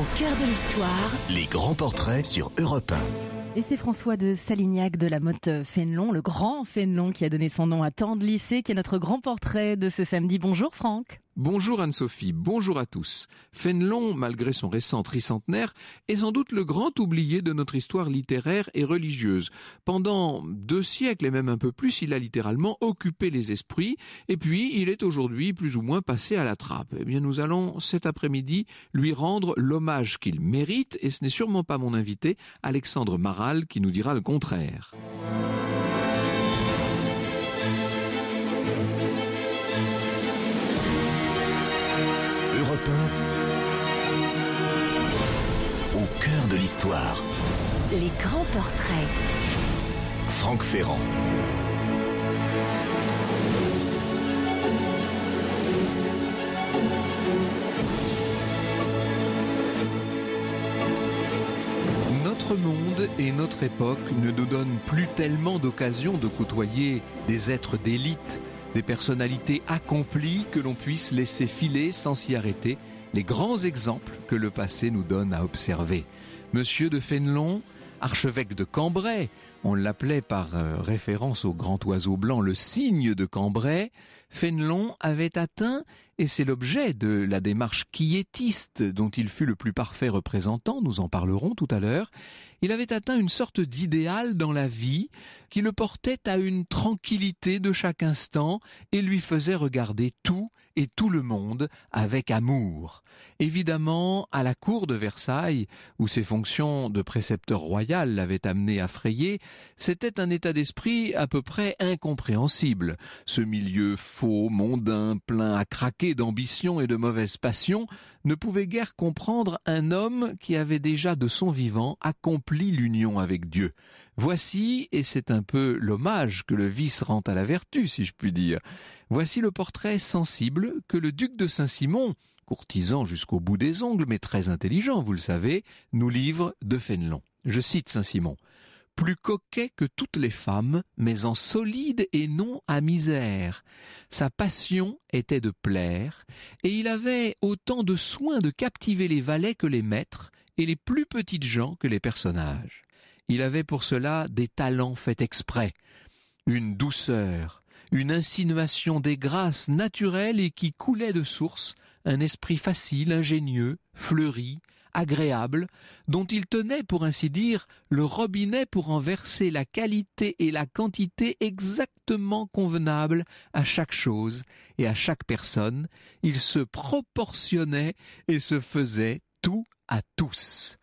Au cœur de l'histoire, les grands portraits sur Europe 1. Et c'est François de Salignac de la Motte Fénelon, le grand Fénelon qui a donné son nom à tant de lycées, qui est notre grand portrait de ce samedi. Bonjour Franck. Bonjour Anne-Sophie, bonjour à tous. Fénelon, malgré son récent tricentenaire, est sans doute le grand oublié de notre histoire littéraire et religieuse. Pendant deux siècles et même un peu plus, il a littéralement occupé les esprits, et puis il est aujourd'hui plus ou moins passé à la trappe. Eh bien, nous allons cet après-midi lui rendre l'hommage qu'il mérite, et ce n'est sûrement pas mon invité, Alexandre Maral, qui nous dira le contraire. l'histoire. Les grands portraits. Franck Ferrand. Notre monde et notre époque ne nous donnent plus tellement d'occasions de côtoyer des êtres d'élite, des personnalités accomplies que l'on puisse laisser filer sans s'y arrêter les grands exemples que le passé nous donne à observer. Monsieur de Fénelon, archevêque de Cambrai, on l'appelait par euh, référence au grand oiseau blanc le cygne de Cambrai, Fénelon avait atteint, et c'est l'objet de la démarche quiétiste dont il fut le plus parfait représentant, nous en parlerons tout à l'heure, il avait atteint une sorte d'idéal dans la vie qui le portait à une tranquillité de chaque instant et lui faisait regarder tout et tout le monde avec amour. Évidemment, à la cour de Versailles, où ses fonctions de précepteur royal l'avaient amené à frayer, c'était un état d'esprit à peu près incompréhensible. Ce milieu faux, mondain, plein à craquer d'ambition et de mauvaise passion, ne pouvait guère comprendre un homme qui avait déjà de son vivant accompli l'union avec Dieu. Voici, et c'est un peu l'hommage que le vice rend à la vertu, si je puis dire, voici le portrait sensible que le duc de Saint-Simon, courtisan jusqu'au bout des ongles, mais très intelligent, vous le savez, nous livre de Fénelon. Je cite Saint-Simon plus coquet que toutes les femmes, mais en solide et non à misère. Sa passion était de plaire, et il avait autant de soin de captiver les valets que les maîtres, et les plus petites gens que les personnages. Il avait pour cela des talents faits exprès, une douceur, une insinuation des grâces naturelles et qui coulaient de source, un esprit facile, ingénieux, fleuri, agréable, dont il tenait, pour ainsi dire, le robinet pour en verser la qualité et la quantité exactement convenables à chaque chose et à chaque personne, il se proportionnait et se faisait tout à tous.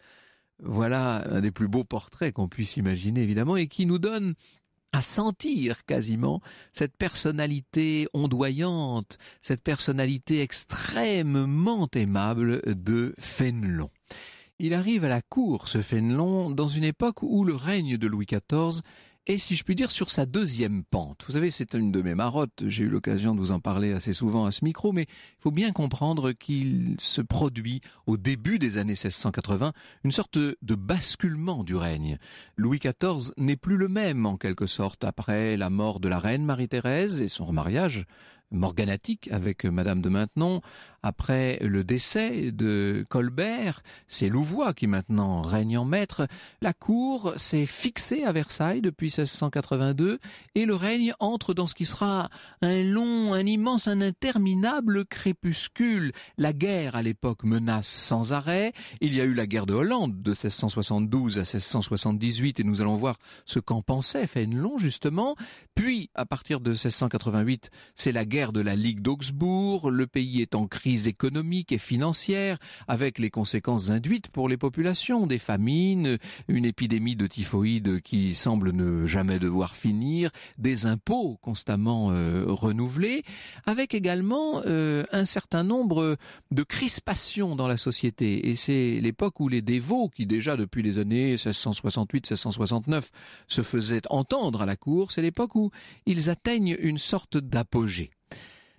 Voilà un des plus beaux portraits qu'on puisse imaginer, évidemment, et qui nous donne à sentir quasiment cette personnalité ondoyante, cette personnalité extrêmement aimable de Fénelon. Il arrive à la cour, ce Fénelon, dans une époque où le règne de Louis XIV et si je puis dire sur sa deuxième pente. Vous savez, c'est une de mes marottes, j'ai eu l'occasion de vous en parler assez souvent à ce micro, mais il faut bien comprendre qu'il se produit au début des années 1680 une sorte de basculement du règne. Louis XIV n'est plus le même en quelque sorte après la mort de la reine Marie-Thérèse et son remariage morganatique avec Madame de Maintenon, après le décès de Colbert, c'est Louvois qui maintenant règne en maître. La cour s'est fixée à Versailles depuis 1682 et le règne entre dans ce qui sera un long, un immense, un interminable crépuscule. La guerre à l'époque menace sans arrêt. Il y a eu la guerre de Hollande de 1672 à 1678 et nous allons voir ce qu'en pensait Fénelon justement. Puis, à partir de 1688, c'est la guerre de la Ligue d'Augsbourg. Le pays est en crise crise économique et financière, avec les conséquences induites pour les populations, des famines, une épidémie de typhoïde qui semble ne jamais devoir finir, des impôts constamment euh, renouvelés, avec également euh, un certain nombre de crispations dans la société. Et c'est l'époque où les dévots, qui déjà depuis les années 1668-1669 se faisaient entendre à la cour, c'est l'époque où ils atteignent une sorte d'apogée.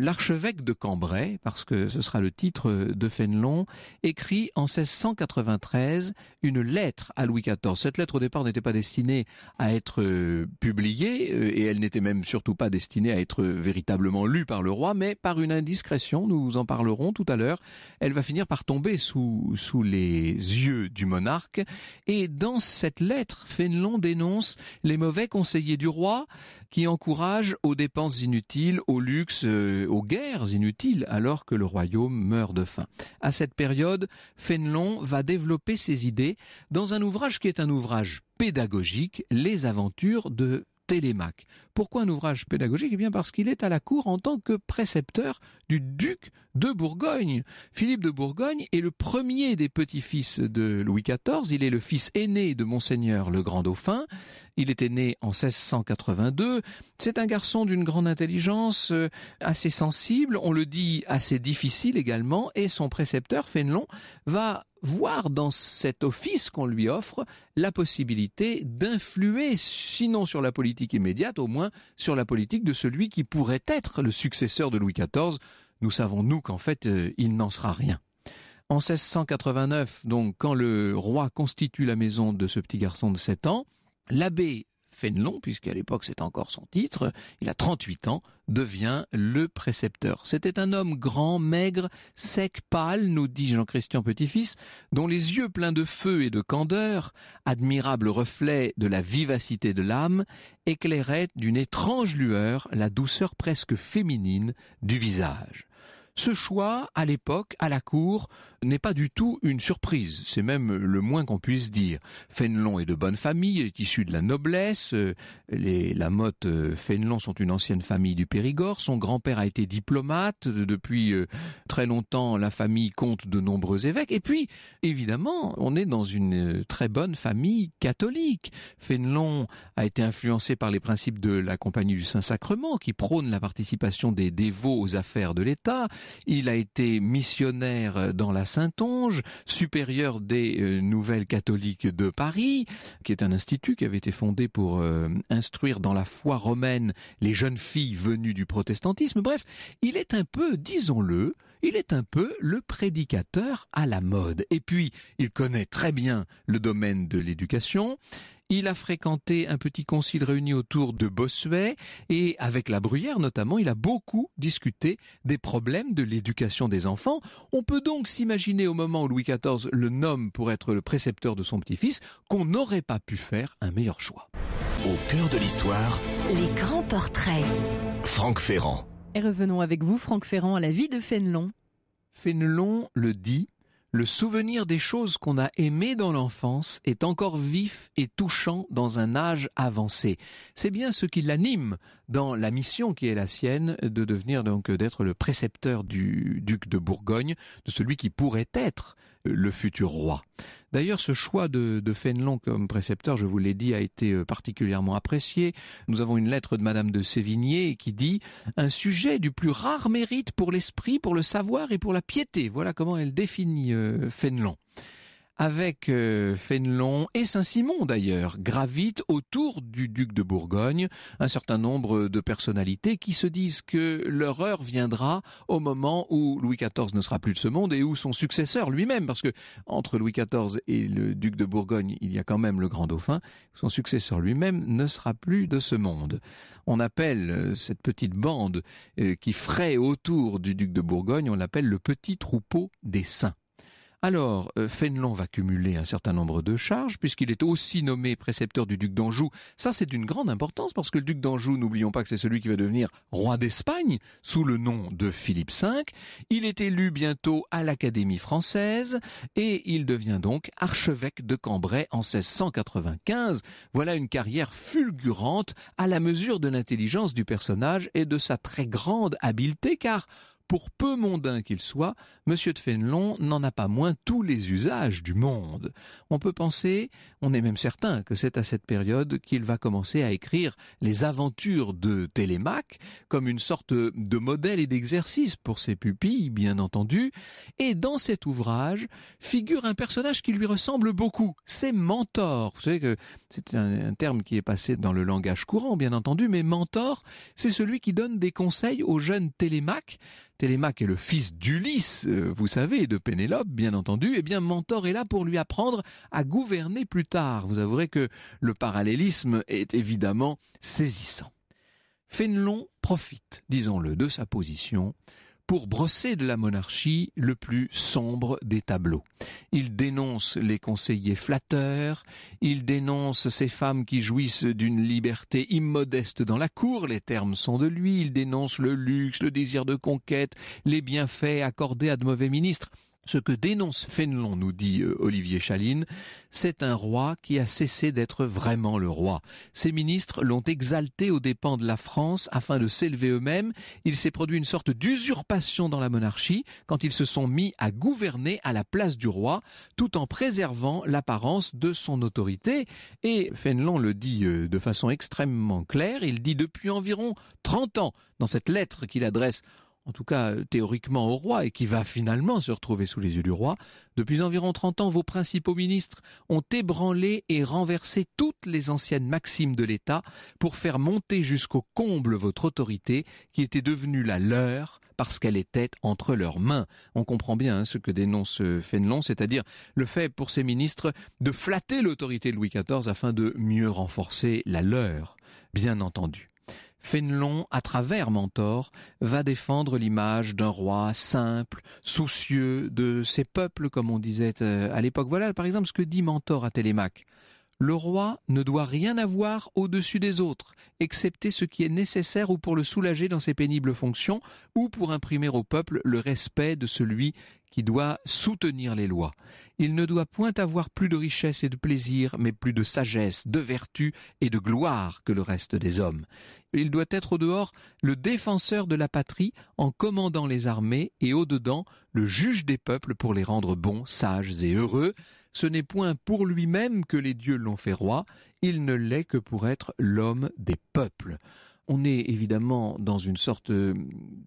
L'archevêque de Cambrai, parce que ce sera le titre de Fénelon, écrit en 1693 une lettre à Louis XIV. Cette lettre au départ n'était pas destinée à être euh, publiée, euh, et elle n'était même surtout pas destinée à être véritablement lue par le roi, mais par une indiscrétion, nous en parlerons tout à l'heure, elle va finir par tomber sous, sous les yeux du monarque. Et dans cette lettre, Fénelon dénonce les mauvais conseillers du roi, qui encourage aux dépenses inutiles, au luxe, euh, aux guerres inutiles, alors que le royaume meurt de faim. À cette période, Fénelon va développer ses idées dans un ouvrage qui est un ouvrage pédagogique, Les aventures de pourquoi un ouvrage pédagogique Eh bien parce qu'il est à la cour en tant que précepteur du duc de Bourgogne. Philippe de Bourgogne est le premier des petits-fils de Louis XIV. Il est le fils aîné de Monseigneur le Grand Dauphin. Il était né en 1682. C'est un garçon d'une grande intelligence, euh, assez sensible, on le dit assez difficile également, et son précepteur, Fénelon, va voir dans cet office qu'on lui offre la possibilité d'influer, sinon sur la politique immédiate, au moins sur la politique de celui qui pourrait être le successeur de Louis XIV. Nous savons, nous, qu'en fait, euh, il n'en sera rien. En 1689, donc, quand le roi constitue la maison de ce petit garçon de 7 ans, l'abbé Fénelon, puisqu'à l'époque c'est encore son titre, il a 38 ans, devient le précepteur. C'était un homme grand, maigre, sec, pâle, nous dit Jean-Christian Petit-Fils, dont les yeux pleins de feu et de candeur, admirable reflet de la vivacité de l'âme, éclairaient d'une étrange lueur la douceur presque féminine du visage. Ce choix, à l'époque, à la cour, n'est pas du tout une surprise, c'est même le moins qu'on puisse dire. Fénelon est de bonne famille, il est issu de la noblesse, euh, les motte euh, Fénelon sont une ancienne famille du Périgord, son grand-père a été diplomate, depuis euh, très longtemps la famille compte de nombreux évêques, et puis, évidemment, on est dans une très bonne famille catholique. Fénelon a été influencé par les principes de la Compagnie du Saint-Sacrement, qui prône la participation des dévots aux affaires de l'État, il a été missionnaire dans la Saintonge, supérieur des euh, Nouvelles catholiques de Paris, qui est un institut qui avait été fondé pour euh, instruire dans la foi romaine les jeunes filles venues du protestantisme. Bref, il est un peu, disons-le, il est un peu le prédicateur à la mode. Et puis, il connaît très bien le domaine de l'éducation. Il a fréquenté un petit concile réuni autour de Bossuet et avec la Bruyère notamment, il a beaucoup discuté des problèmes de l'éducation des enfants. On peut donc s'imaginer au moment où Louis XIV le nomme pour être le précepteur de son petit-fils qu'on n'aurait pas pu faire un meilleur choix. Au cœur de l'histoire, les grands portraits. Franck Ferrand. Et revenons avec vous, Franck Ferrand, à la vie de Fénelon. Fénelon le dit, le souvenir des choses qu'on a aimées dans l'enfance est encore vif et touchant dans un âge avancé. C'est bien ce qui l'anime dans la mission qui est la sienne de devenir donc euh, d'être le précepteur du duc de Bourgogne, de celui qui pourrait être euh, le futur roi. D'ailleurs, ce choix de, de Fénelon comme précepteur, je vous l'ai dit, a été euh, particulièrement apprécié. Nous avons une lettre de Madame de Sévigné qui dit un sujet du plus rare mérite pour l'esprit, pour le savoir et pour la piété. Voilà comment elle définit euh, Fénelon avec euh, Fénelon et Saint-Simon d'ailleurs, gravitent autour du duc de Bourgogne un certain nombre de personnalités qui se disent que leur heure viendra au moment où Louis XIV ne sera plus de ce monde et où son successeur lui-même, parce que entre Louis XIV et le duc de Bourgogne, il y a quand même le grand dauphin, son successeur lui-même ne sera plus de ce monde. On appelle euh, cette petite bande euh, qui fraye autour du duc de Bourgogne, on l'appelle le petit troupeau des saints. Alors, euh, Fénelon va cumuler un certain nombre de charges, puisqu'il est aussi nommé précepteur du duc d'Anjou. Ça, c'est d'une grande importance, parce que le duc d'Anjou, n'oublions pas que c'est celui qui va devenir roi d'Espagne, sous le nom de Philippe V. Il est élu bientôt à l'Académie française, et il devient donc archevêque de Cambrai en 1695. Voilà une carrière fulgurante, à la mesure de l'intelligence du personnage et de sa très grande habileté, car pour peu mondain qu'il soit, M. de Fénelon n'en a pas moins tous les usages du monde. On peut penser, on est même certain que c'est à cette période qu'il va commencer à écrire les aventures de Télémaque comme une sorte de modèle et d'exercice pour ses pupilles, bien entendu. Et dans cet ouvrage figure un personnage qui lui ressemble beaucoup, c'est Mentor. Vous savez que c'est un, terme qui est passé dans le langage courant, bien entendu, mais Mentor, c'est celui qui donne des conseils aux jeunes Télémaque Télémaque est le fils d'Ulysse, euh, vous savez, de Pénélope, bien entendu, et eh bien Mentor est là pour lui apprendre à gouverner plus tard. Vous avouerez que le parallélisme est évidemment saisissant. Fénelon profite, disons-le, de sa position pour brosser de la monarchie le plus sombre des tableaux. Il dénonce les conseillers flatteurs, il dénonce ces femmes qui jouissent d'une liberté immodeste dans la cour, les termes sont de lui, il dénonce le luxe, le désir de conquête, les bienfaits accordés à de mauvais ministres. Ce que dénonce Fénelon, nous dit euh, Olivier Chaline, c'est un roi qui a cessé d'être vraiment le roi. Ses ministres l'ont exalté aux dépens de la France afin de s'élever eux-mêmes. Il s'est produit une sorte d'usurpation dans la monarchie quand ils se sont mis à gouverner à la place du roi tout en préservant l'apparence de son autorité. Et Fénelon le dit euh, de façon extrêmement claire. Il dit depuis environ 30 ans dans cette lettre qu'il adresse en tout cas euh, théoriquement au roi, et qui va finalement se retrouver sous les yeux du roi, depuis environ 30 ans, vos principaux ministres ont ébranlé et renversé toutes les anciennes maximes de l'État pour faire monter jusqu'au comble votre autorité, qui était devenue la leur, parce qu'elle était entre leurs mains. On comprend bien hein, ce que dénonce euh, Fénelon, c'est-à-dire le fait pour ses ministres de flatter l'autorité de Louis XIV afin de mieux renforcer la leur, bien entendu. Fénelon, à travers Mentor, va défendre l'image d'un roi simple, soucieux de ses peuples, comme on disait euh, à l'époque. Voilà par exemple ce que dit Mentor à Télémaque. Le roi ne doit rien avoir au-dessus des autres, excepté ce qui est nécessaire ou pour le soulager dans ses pénibles fonctions, ou pour imprimer au peuple le respect de celui qui doit soutenir les lois. Il ne doit point avoir plus de richesse et de plaisir, mais plus de sagesse, de vertu et de gloire que le reste des hommes. Il doit être au dehors le défenseur de la patrie en commandant les armées et au dedans le juge des peuples pour les rendre bons, sages et heureux. Ce n'est point pour lui-même que les dieux l'ont fait roi, il ne l'est que pour être l'homme des peuples on est évidemment dans une sorte euh,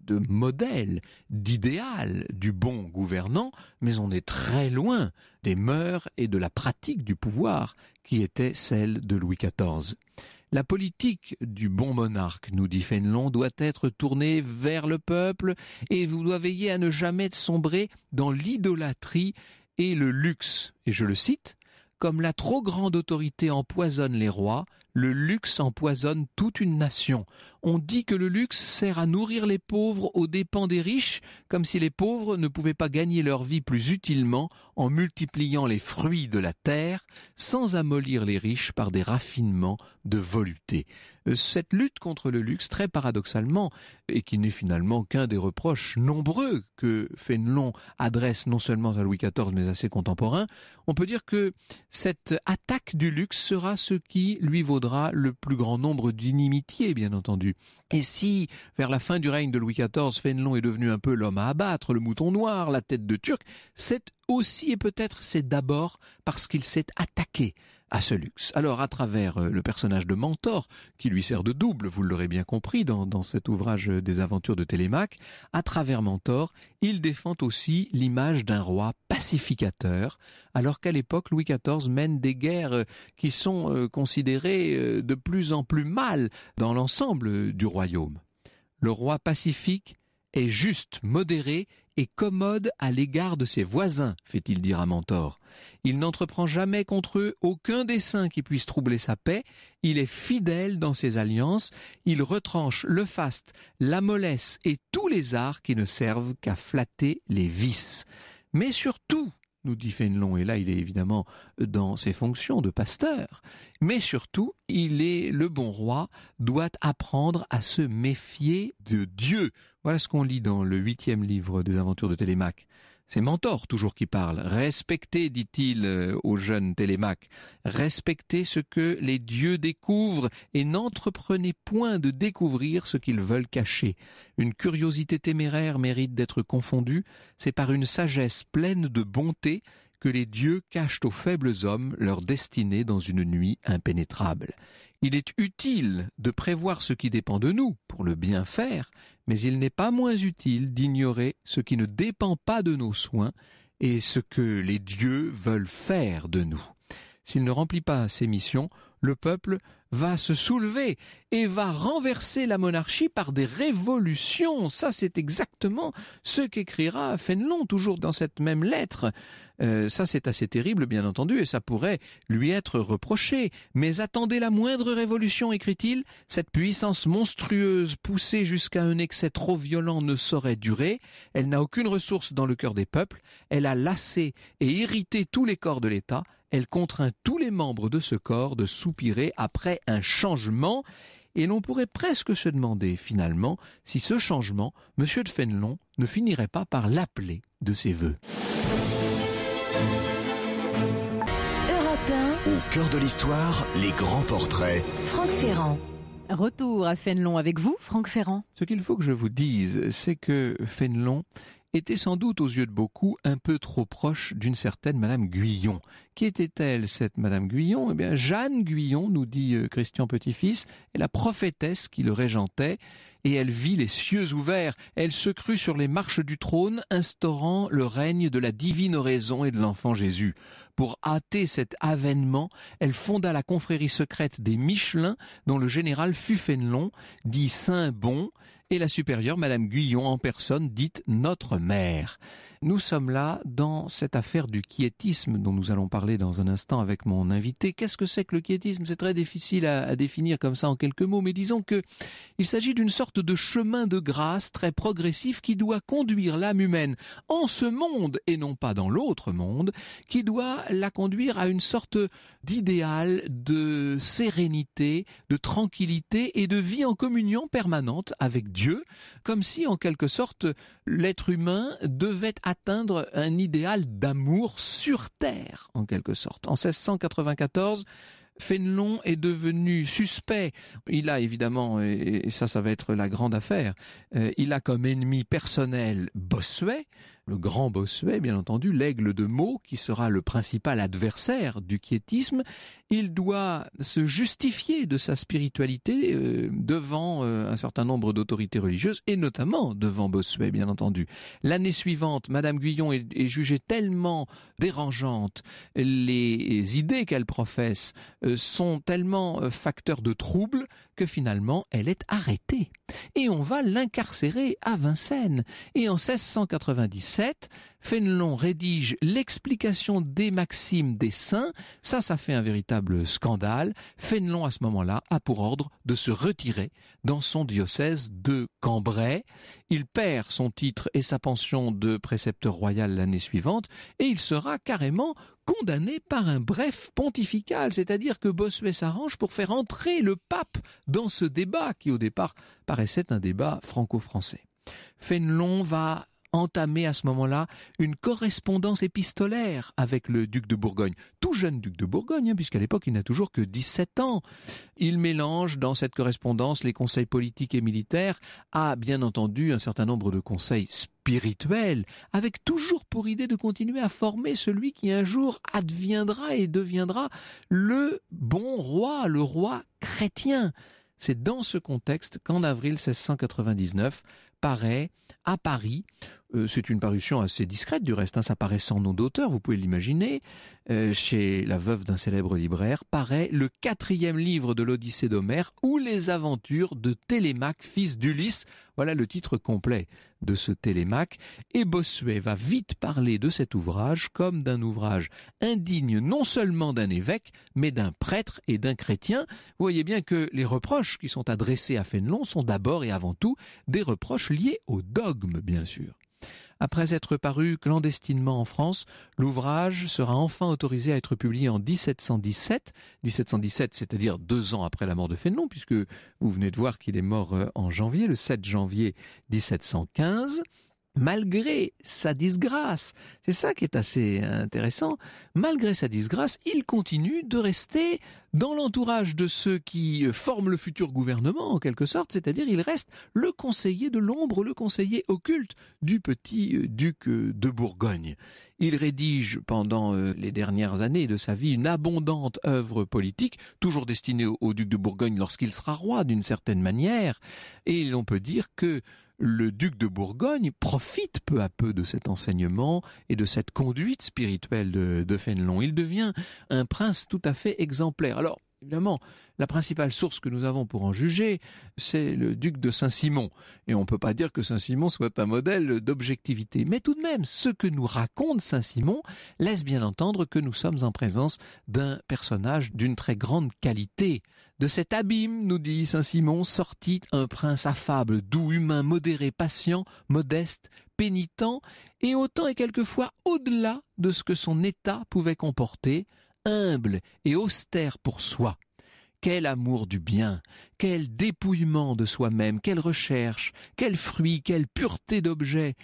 de modèle, d'idéal du bon gouvernant, mais on est très loin des mœurs et de la pratique du pouvoir qui était celle de Louis XIV. La politique du bon monarque, nous dit Fénelon, doit être tournée vers le peuple et vous doit veiller à ne jamais sombrer dans l'idolâtrie et le luxe. Et je le cite, comme la trop grande autorité empoisonne les rois, le luxe empoisonne toute une nation. On dit que le luxe sert à nourrir les pauvres aux dépens des riches, comme si les pauvres ne pouvaient pas gagner leur vie plus utilement en multipliant les fruits de la terre, sans amollir les riches par des raffinements de volupté cette lutte contre le luxe, très paradoxalement, et qui n'est finalement qu'un des reproches nombreux que Fénelon adresse non seulement à Louis XIV mais à ses contemporains, on peut dire que cette attaque du luxe sera ce qui lui vaudra le plus grand nombre d'inimitiés, bien entendu. Et si, vers la fin du règne de Louis XIV, Fénelon est devenu un peu l'homme à abattre, le mouton noir, la tête de Turc, c'est aussi et peut-être c'est d'abord parce qu'il s'est attaqué à ce luxe. Alors à travers euh, le personnage de Mentor, qui lui sert de double, vous l'aurez bien compris dans, dans cet ouvrage euh, des aventures de Télémaque, à travers Mentor, il défend aussi l'image d'un roi pacificateur, alors qu'à l'époque Louis XIV mène des guerres euh, qui sont considérées de plus en plus mal dans l'ensemble du royaume. Le roi pacifique est juste, modéré et commode à l'égard de ses voisins, fait-il dire à Mentor. Il n'entreprend jamais contre eux aucun dessein qui puisse troubler sa paix, il est fidèle dans ses alliances, il retranche le faste, la mollesse et tous les arts qui ne servent qu'à flatter les vices. Mais surtout, nous dit Fénelon, et là il est évidemment dans ses fonctions de pasteur, mais surtout il est le bon roi, doit apprendre à se méfier de Dieu. Voilà ce qu'on lit dans le huitième livre des aventures de Télémaque. C'est Mentor toujours qui parle. Respectez, dit-il euh, au jeune Télémaque, respectez ce que les dieux découvrent et n'entreprenez point de découvrir ce qu'ils veulent cacher. Une curiosité téméraire mérite d'être confondue, c'est par une sagesse pleine de bonté que les dieux cachent aux faibles hommes leur destinée dans une nuit impénétrable. Il est utile de prévoir ce qui dépend de nous pour le bien faire, mais il n'est pas moins utile d'ignorer ce qui ne dépend pas de nos soins et ce que les dieux veulent faire de nous. S'il ne remplit pas ses missions, le peuple va se soulever et va renverser la monarchie par des révolutions. Ça, c'est exactement ce qu'écrira Fénelon, toujours dans cette même lettre. Euh, ça, c'est assez terrible, bien entendu, et ça pourrait lui être reproché. Mais attendez la moindre révolution, écrit-il, cette puissance monstrueuse poussée jusqu'à un excès trop violent ne saurait durer. Elle n'a aucune ressource dans le cœur des peuples. Elle a lassé et irrité tous les corps de l'État. Elle contraint tous les membres de ce corps de soupirer après un changement, et l'on pourrait presque se demander finalement si ce changement, M. de Fénelon ne finirait pas par l'appeler de ses voeux. Au cœur de l'histoire, les grands portraits. Franck Ferrand. Retour à Fénelon avec vous, Franck Ferrand. Ce qu'il faut que je vous dise, c'est que Fénelon était sans doute aux yeux de beaucoup un peu trop proche d'une certaine Madame Guyon. Qui était-elle cette Madame Guyon Eh bien Jeanne Guyon, nous dit euh, Christian Petit-Fils, est la prophétesse qui le régentait, et elle vit les cieux ouverts, elle se crut sur les marches du trône, instaurant le règne de la divine raison et de l'enfant Jésus. Pour hâter cet avènement, elle fonda la confrérie secrète des Michelin, dont le général fut Fénelon, dit Saint Bon, et la supérieure, Madame Guyon en personne, dite notre mère. Nous sommes là dans cette affaire du quiétisme dont nous allons parler dans un instant avec mon invité. Qu'est-ce que c'est que le quiétisme C'est très difficile à, définir comme ça en quelques mots, mais disons que il s'agit d'une sorte de chemin de grâce très progressif qui doit conduire l'âme humaine en ce monde et non pas dans l'autre monde, qui doit la conduire à une sorte d'idéal de sérénité, de tranquillité et de vie en communion permanente avec Dieu, comme si en quelque sorte l'être humain devait atteindre un idéal d'amour sur Terre, en quelque sorte. En 1694, Fénelon est devenu suspect. Il a évidemment, et ça, ça va être la grande affaire, euh, il a comme ennemi personnel Bossuet, le grand Bossuet, bien entendu, l'aigle de Meaux, qui sera le principal adversaire du quiétisme, il doit se justifier de sa spiritualité euh, devant euh, un certain nombre d'autorités religieuses, et notamment devant Bossuet, bien entendu. L'année suivante, Madame Guyon est, jugée tellement dérangeante, les idées qu'elle professe euh, sont tellement facteurs de trouble que finalement elle est arrêtée. Et on va l'incarcérer à Vincennes. Et en 1697, Fénelon rédige l'explication des maximes des saints. Ça, ça fait un véritable scandale. Fénelon, à ce moment-là, a pour ordre de se retirer dans son diocèse de Cambrai. Il perd son titre et sa pension de précepteur royal l'année suivante et il sera carrément condamné par un bref pontifical, c'est-à-dire que Bossuet s'arrange pour faire entrer le pape dans ce débat qui au départ paraissait un débat franco-français. Fénelon va entamé à ce moment-là une correspondance épistolaire avec le duc de Bourgogne, tout jeune duc de Bourgogne, hein, puisqu'à l'époque il n'a toujours que 17 ans. Il mélange dans cette correspondance les conseils politiques et militaires à, bien entendu, un certain nombre de conseils spirituels avec toujours pour idée de continuer à former celui qui un jour adviendra et deviendra le bon roi, le roi chrétien. C'est dans ce contexte qu'en avril 1699 paraît à Paris euh, c'est une parution assez discrète du reste, hein, ça paraît sans nom d'auteur, vous pouvez l'imaginer. Euh, chez la veuve d'un célèbre libraire paraît le quatrième livre de l'Odyssée d'Homère ou les aventures de Télémaque, fils d'Ulysse. Voilà le titre complet de ce Télémaque. Et Bossuet va vite parler de cet ouvrage comme d'un ouvrage indigne non seulement d'un évêque, mais d'un prêtre et d'un chrétien. Vous voyez bien que les reproches qui sont adressés à Fénelon sont d'abord et avant tout des reproches liés au dogme, bien sûr. Après être paru clandestinement en France, l'ouvrage sera enfin autorisé à être publié en 1717. 1717, c'est-à-dire deux ans après la mort de Fénelon, puisque vous venez de voir qu'il est mort euh, en janvier, le 7 janvier 1715 malgré sa disgrâce, c'est ça qui est assez intéressant, malgré sa disgrâce, il continue de rester dans l'entourage de ceux qui forment le futur gouvernement, en quelque sorte, c'est-à-dire il reste le conseiller de l'ombre, le conseiller occulte du petit euh, duc euh, de Bourgogne. Il rédige pendant euh, les dernières années de sa vie une abondante œuvre politique, toujours destinée au, duc de Bourgogne lorsqu'il sera roi d'une certaine manière, et l'on peut dire que le duc de Bourgogne profite peu à peu de cet enseignement et de cette conduite spirituelle de, Fénelon. Il devient un prince tout à fait exemplaire. Alors, Évidemment, la principale source que nous avons pour en juger, c'est le duc de Saint-Simon. Et on ne peut pas dire que Saint-Simon soit un modèle d'objectivité. Mais tout de même, ce que nous raconte Saint-Simon laisse bien entendre que nous sommes en présence d'un personnage d'une très grande qualité de cet abîme, nous dit Saint-Simon, sortit un prince affable, doux, humain, modéré, patient, modeste, pénitent, et autant et quelquefois au-delà de ce que son état pouvait comporter, humble et austère pour soi. Quel amour du bien, quel dépouillement de soi-même, quelle recherche, quel fruit, quelle pureté d'objet,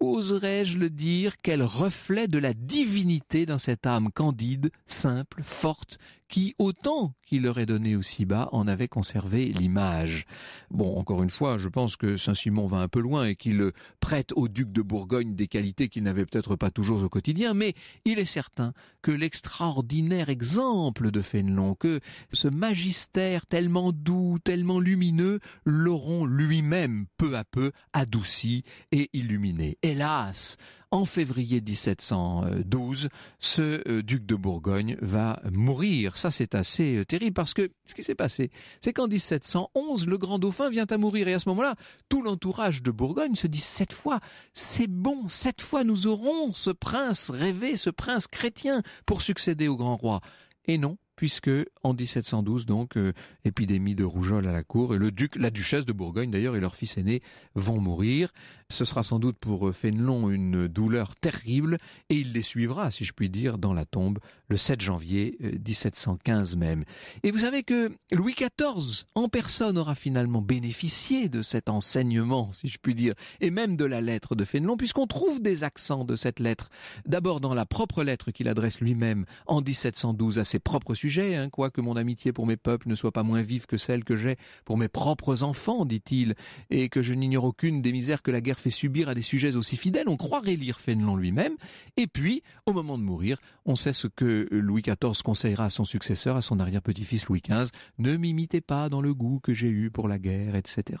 oserais-je le dire, quel reflet de la divinité dans cette âme candide, simple, forte, qui, autant qu'il leur est donné aussi bas, en avait conservé l'image. Bon, encore une fois, je pense que Saint-Simon va un peu loin et qu'il prête au duc de Bourgogne des qualités qu'il n'avait peut-être pas toujours au quotidien, mais il est certain que l'extraordinaire exemple de Fénelon, que ce magistère tellement doux, tellement lumineux, l'auront lui-même peu à peu adouci et illuminé. Hélas, en février 1712, ce euh, duc de Bourgogne va mourir. Ça, c'est assez euh, terrible parce que ce qui s'est passé, c'est qu'en 1711, le grand dauphin vient à mourir et à ce moment-là, tout l'entourage de Bourgogne se dit cette fois, c'est bon, cette fois nous aurons ce prince rêvé, ce prince chrétien pour succéder au grand roi. Et non, puisque en 1712, donc, euh, épidémie de rougeole à la cour, et le duc, la duchesse de Bourgogne d'ailleurs, et leur fils aîné vont mourir. Ce sera sans doute pour euh, Fénelon une douleur terrible, et il les suivra, si je puis dire, dans la tombe le 7 janvier 1715 euh, même. Et vous savez que Louis XIV en personne aura finalement bénéficié de cet enseignement, si je puis dire, et même de la lettre de Fénelon, puisqu'on trouve des accents de cette lettre, d'abord dans la propre lettre qu'il adresse lui-même en 1712 à ses propres sujets, Hein, quoique mon amitié pour mes peuples ne soit pas moins vive que celle que j'ai pour mes propres enfants, dit-il, et que je n'ignore aucune des misères que la guerre fait subir à des sujets aussi fidèles. On croirait lire Fénelon lui-même. Et puis, au moment de mourir, on sait ce que Louis XIV conseillera à son successeur, à son arrière-petit-fils Louis XV. Ne m'imitez pas dans le goût que j'ai eu pour la guerre, etc.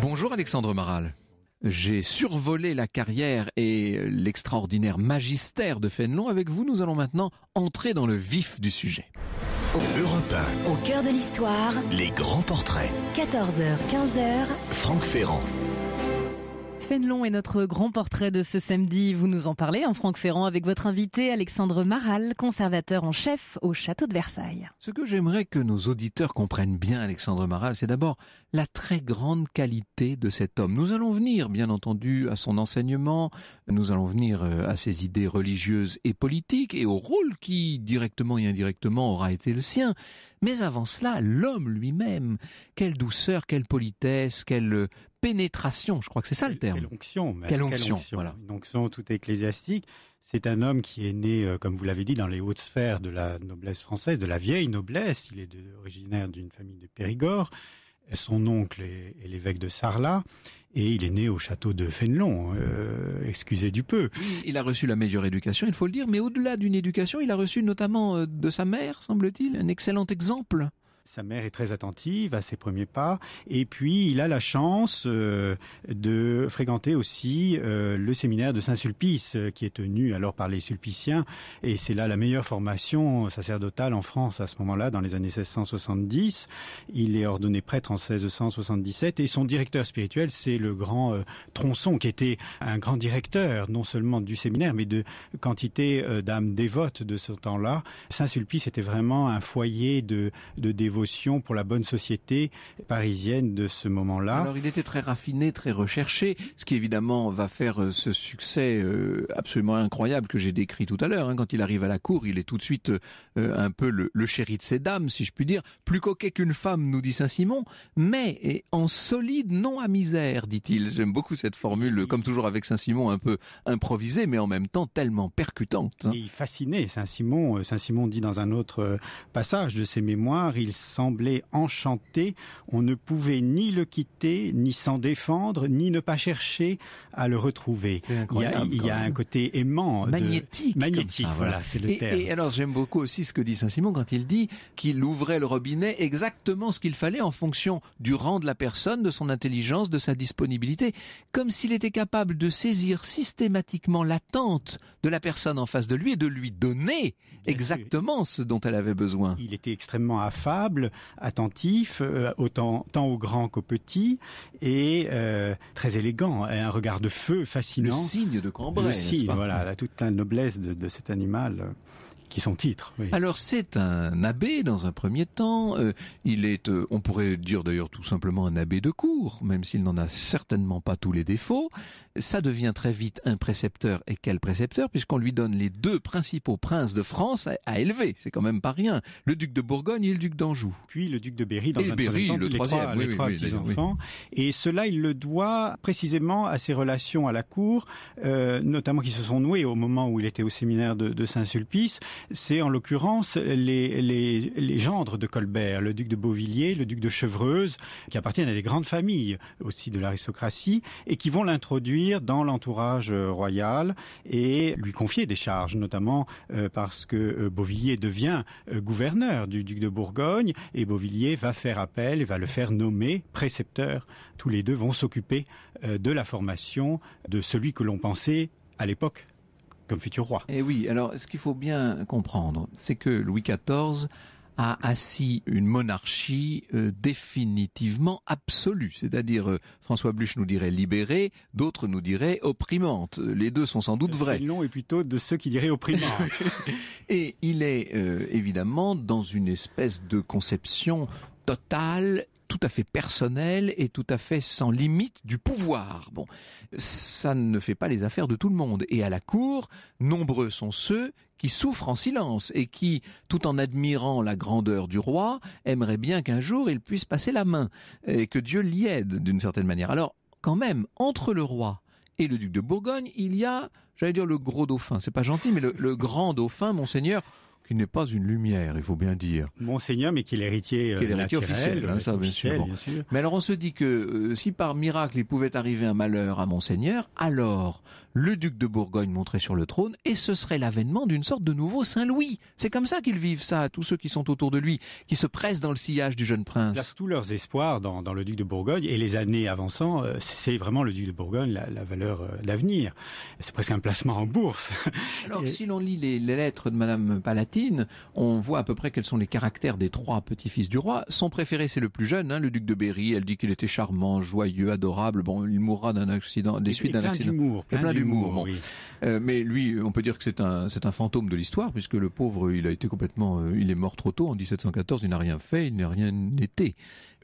Bonjour Alexandre Maral. J'ai survolé la carrière et l'extraordinaire magistère de Fénelon. Avec vous, nous allons maintenant entrer dans le vif du sujet. Europe Au cœur de l'histoire. Les grands portraits. 14h, 15h. Franck Ferrand. Fénelon est notre grand portrait de ce samedi. Vous nous en parlez, en Franck Ferrand, avec votre invité Alexandre Maral, conservateur en chef au château de Versailles. Ce que j'aimerais que nos auditeurs comprennent bien, Alexandre Maral, c'est d'abord la très grande qualité de cet homme. Nous allons venir, bien entendu, à son enseignement, nous allons venir euh, à ses idées religieuses et politiques et au rôle qui, directement et indirectement, aura été le sien. Mais avant cela, l'homme lui-même, quelle douceur, quelle politesse, quelle pénétration, je crois que c'est ça le terme. Quelle onction. onction, voilà. Une onction tout ecclésiastique. C'est un homme qui est né, euh, comme vous l'avez dit, dans les hautes sphères de la noblesse française, de la vieille noblesse. Il est originaire d'une famille de Périgord. Son oncle est l'évêque de Sarlat et il est né au château de Fénelon, euh, excusez du peu. Il a reçu la meilleure éducation, il faut le dire, mais au-delà d'une éducation, il a reçu notamment euh, de sa mère, semble-t-il, un excellent exemple. Sa mère est très attentive à ses premiers pas et puis il a la chance euh, de fréquenter aussi euh, le séminaire de Saint-Sulpice euh, qui est tenu alors par les sulpiciens et c'est là la meilleure formation sacerdotale en France à ce moment-là dans les années 1670. Il est ordonné prêtre en 1677 et son directeur spirituel c'est le grand Tronçon qui était un grand directeur non seulement du séminaire mais de quantité d'âmes dévotes de ce temps-là. Saint-Sulpice était vraiment un foyer de de pour la bonne société parisienne de ce moment-là. Alors il était très raffiné, très recherché, ce qui évidemment va faire euh, ce succès euh, absolument incroyable que j'ai décrit tout à l'heure. Hein. Quand il arrive à la cour, il est tout de suite euh, un peu le, chéri de ces dames, si je puis dire, plus coquet qu'une femme, nous dit Saint-Simon, mais en solide non à misère, dit-il. J'aime beaucoup cette formule, comme toujours avec Saint-Simon, un peu improvisée, mais en même temps tellement percutante. il hein. fascinait Saint-Simon. Saint-Simon dit dans un autre passage de ses mémoires, il semblait enchanté. On ne pouvait ni le quitter, ni s'en défendre, ni ne pas chercher à le retrouver. Il y a, un côté aimant. Magnétique. Magnétique, voilà, c'est le et, terme. Et alors j'aime beaucoup aussi ce que dit Saint-Simon quand il dit qu'il ouvrait le robinet exactement ce qu'il fallait en fonction du rang de la personne, de son intelligence, de sa disponibilité, comme s'il était capable de saisir systématiquement l'attente de la personne en face de lui et de lui donner exactement ce dont elle avait besoin. Il était extrêmement affable attentif, euh, tant aux grands qu'aux petits, et euh, très élégant, un regard de feu fascinant. Le signe de Cambrai. voilà, toute la noblesse de cet animal qui sont titres. Alors c'est un abbé dans un premier temps. Euh, il est, euh, on pourrait dire d'ailleurs tout simplement un abbé de cour, même s'il n'en a certainement pas tous les défauts. Ça devient très vite un précepteur. Et quel précepteur Puisqu'on lui donne les deux principaux princes de France à, élever. C'est quand même pas rien. Le duc de Bourgogne et le duc d'Anjou. Puis le duc de Berry dans un temps, le troisième, enfants. Et cela, il le doit précisément à ses relations à la cour, euh, notamment qui se sont nouées au moment où il était au séminaire de Saint-Sulpice c'est en l'occurrence les, gendres de Colbert, le duc de Beauvilliers, le duc de Chevreuse, qui appartiennent à des grandes familles aussi de l'aristocratie, et qui vont l'introduire dans l'entourage royal et lui confier des charges, notamment euh, parce que euh, Beauvilliers devient euh, gouverneur du duc de Bourgogne, et Beauvilliers va faire appel et va le faire nommer précepteur. Tous les deux vont s'occuper de la formation de celui que l'on pensait à l'époque futur roi. Et eh oui, alors ce qu'il faut bien comprendre, c'est que Louis XIV a assis une monarchie euh, définitivement absolue, c'est-à-dire euh, François Bluch nous dirait libérée, d'autres nous diraient opprimante. Les deux sont sans doute vrais. Le nom est plutôt de ceux qui diraient opprimante. Et il est euh, évidemment dans une espèce de conception totale tout à fait personnel et tout à fait sans limite du pouvoir. Bon, ça ne fait pas les affaires de tout le monde. Et à la cour, nombreux sont ceux qui souffrent en silence et qui, tout en admirant la grandeur du roi, aimeraient bien qu'un jour il puisse passer la main et que Dieu l'y aide d'une certaine manière. Alors, quand même, entre le roi et le duc de Bourgogne, il y a, j'allais dire le gros dauphin, c'est pas gentil, mais le grand dauphin, monseigneur, qui n'est pas une lumière, il faut bien dire. Monseigneur, mais qui est l'héritier euh, officiel, hein, ça, bien sûr, Mais alors on se dit que euh, si par miracle il pouvait arriver un malheur à Monseigneur, alors le duc de Bourgogne montrait sur le trône, et ce serait l'avènement d'une sorte de nouveau Saint-Louis. C'est comme ça qu'ils vivent ça, tous ceux qui sont autour de lui, qui se pressent dans le sillage du jeune prince. Ils tous leurs espoirs dans, le duc de Bourgogne, et les années avançant, euh, c'est vraiment le duc de Bourgogne la, valeur euh, d'avenir. C'est presque un placement en bourse. Alors, si l'on lit les, lettres de Madame Palatine, on voit à peu près quels sont les caractères des trois petits-fils du roi. Son préféré, c'est le plus jeune, hein, le duc de Berry. Elle dit qu'il était charmant, joyeux, adorable. Bon, il mourra d'un accident, des suites d'un accident. Euh, mais lui, on peut dire que c'est un, c'est un fantôme de l'histoire, puisque le pauvre, il a été complètement, euh, il est mort trop tôt en 1714, il n'a rien fait, il n'a rien été.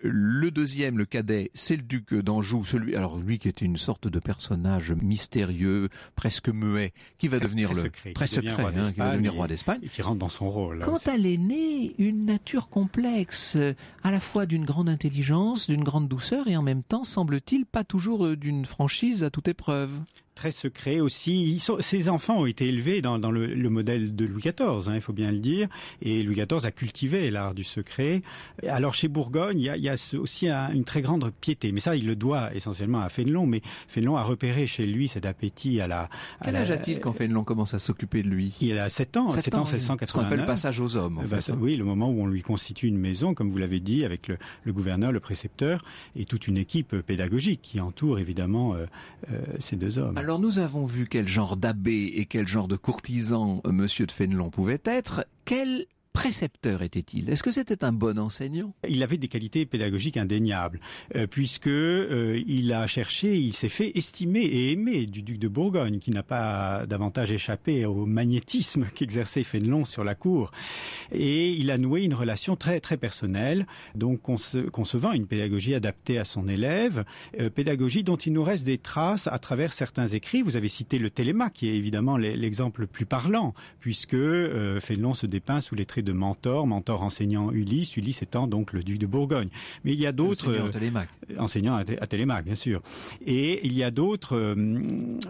Le deuxième, le cadet, c'est le duc d'Anjou, celui, alors lui qui était une sorte de personnage mystérieux, presque muet, qui va devenir le roi d'Espagne, et qui rentre dans son rôle. Hein, Quant à l'aîné, une nature complexe, à la fois d'une grande intelligence, d'une grande douceur, et en même temps, semble-t-il, pas toujours euh, d'une franchise à toute épreuve très secret aussi. Ses ces enfants ont été élevés dans, le, modèle de Louis XIV, hein, il faut bien le dire, et Louis XIV a cultivé l'art du secret. Alors chez Bourgogne, il y a, aussi une très grande piété, mais ça, il le doit essentiellement à Fénelon, mais Fénelon a repéré chez lui cet appétit à la... Quel âge a-t-il quand Fénelon commence à s'occuper de lui Il a 7 ans, 7, 7 ans, Ce qu'on appelle le passage aux hommes. Eh ben, hein. Oui, le moment où on lui constitue une maison, comme vous l'avez dit, avec le, gouverneur, le précepteur, et toute une équipe pédagogique qui entoure évidemment euh, euh, ces deux hommes. Alors nous avons vu quel genre d'abbé et quel genre de courtisan euh, Monsieur de Fénelon pouvait être. Quel précepteur était-il Est-ce que c'était un bon enseignant Il avait des qualités pédagogiques indéniables, euh, puisque euh, il a cherché, il s'est fait estimer et aimer du duc de Bourgogne, qui n'a pas davantage échappé au magnétisme qu'exerçait Fénelon sur la cour. Et il a noué une relation très très personnelle, donc concevant une pédagogie adaptée à son élève, euh, pédagogie dont il nous reste des traces à travers certains écrits. Vous avez cité le téléma, qui est évidemment l'exemple le plus parlant, puisque Fénelon se dépeint sous les traits de Mentor, Mentor enseignant Ulysse, Ulysse étant donc le duc de Bourgogne. Mais il y a d'autres enseignants euh, à Télémaque, bien sûr. Et il y a d'autres euh,